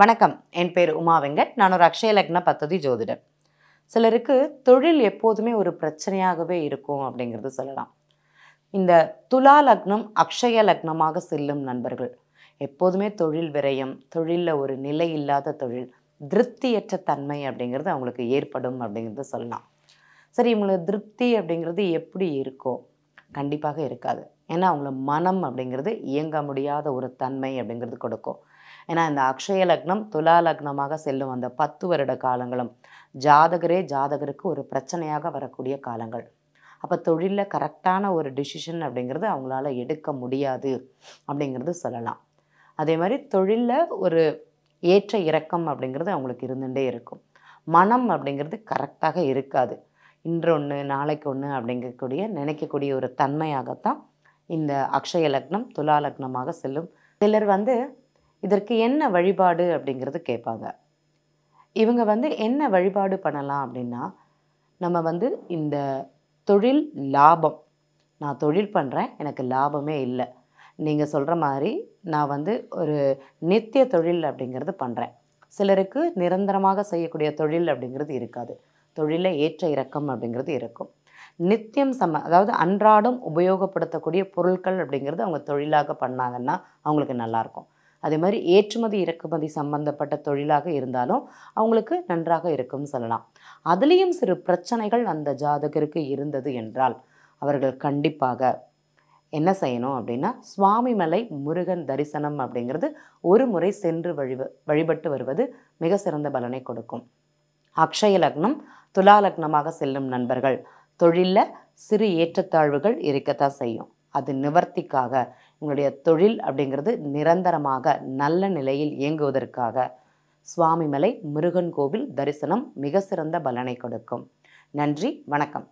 வணக்கம் என் பேர் உமா வெங்கட் நான் ஒரு அக்ஷய லக்ன பத்ததி ஜோதிடர் சிலருக்கு தொழில் எப்போதுமே ஒரு பிரச்சனையாகவே இருக்கும் அப்படிங்கிறது சொல்லலாம் இந்த துலா லக்னம் அக்ஷய லக்னமாக செல்லும் நண்பர்கள் எப்போதுமே தொழில் விரயம் தொழிலில் ஒரு நிலை இல்லாத தொழில் திருப்தியற்ற தன்மை அப்படிங்கிறது அவங்களுக்கு ஏற்படும் அப்படிங்கிறது சொல்லலாம் சரி இவங்களுக்கு திருப்தி அப்படிங்கிறது எப்படி இருக்கும் கண்டிப்பாக இருக்காது ஏன்னா அவங்கள மனம் அப்படிங்கிறது இயங்க முடியாத ஒரு தன்மை அப்படிங்கிறது கொடுக்கும் ஏன்னா இந்த அக்ஷய லக்னம் துலா லக்னமாக செல்லும் அந்த பத்து வருட காலங்களும் ஜாதகரே ஜாதகருக்கு ஒரு பிரச்சனையாக வரக்கூடிய காலங்கள் அப்போ தொழிலில் கரெக்டான ஒரு டிசிஷன் அப்படிங்கிறது அவங்களால எடுக்க முடியாது அப்படிங்கிறது சொல்லலாம் அதே மாதிரி தொழிலில் ஒரு ஏற்ற இறக்கம் அப்படிங்கிறது அவங்களுக்கு இருந்துகிட்டே இருக்கும் மனம் அப்படிங்கிறது கரெக்டாக இருக்காது இன்று ஒன்று நாளைக்கு ஒன்று அப்படிங்கக்கூடிய நினைக்கக்கூடிய ஒரு தன்மையாகத்தான் இந்த அக்ஷய லக்னம் துலா லக்னமாக செல்லும் சிலர் வந்து இதற்கு என்ன வழிபாடு அப்படிங்கிறது கேட்பாங்க இவங்க வந்து என்ன வழிபாடு பண்ணலாம் அப்படின்னா நம்ம வந்து இந்த தொழில் லாபம் நான் தொழில் பண்ணுறேன் எனக்கு லாபமே இல்லை நீங்கள் சொல்கிற மாதிரி நான் வந்து ஒரு நித்திய தொழில் அப்படிங்கிறது பண்ணுறேன் சிலருக்கு நிரந்தரமாக செய்யக்கூடிய தொழில் அப்படிங்கிறது இருக்காது தொழில ஏற்ற இறக்கம் அப்படிங்கிறது இருக்கும் நித்தியம் சம அதாவது அன்றாடம் உபயோகப்படுத்தக்கூடிய பொருட்கள் அப்படிங்கிறது அவங்க தொழிலாக பண்ணாங்கன்னா அவங்களுக்கு நல்லாயிருக்கும் அதே மாதிரி ஏற்றுமதி இறக்குமதி சம்பந்தப்பட்ட தொழிலாக இருந்தாலும் அவங்களுக்கு நன்றாக இருக்கும்னு சொல்லலாம் அதுலேயும் சிறு பிரச்சனைகள் அந்த ஜாதகருக்கு இருந்தது என்றால் அவர்கள் கண்டிப்பாக என்ன செய்யணும் அப்படின்னா சுவாமிமலை முருகன் தரிசனம் அப்படிங்கிறது ஒரு முறை சென்று வழி வழிபட்டு வருவது மிக சிறந்த பலனை கொடுக்கும் அக்ஷய லக்னம் துலாலக்னமாக செல்லும் நண்பர்கள் தொழிலில் சிறு ஏற்றத்தாழ்வுகள் இருக்கத்தான் செய்யும் அது நிவர்த்திக்காக உங்களுடைய தொழில் அப்படிங்கிறது நிரந்தரமாக நல்ல நிலையில் இயங்குவதற்காக சுவாமிமலை முருகன் கோவில் தரிசனம் மிக சிறந்த பலனை கொடுக்கும் நன்றி வணக்கம்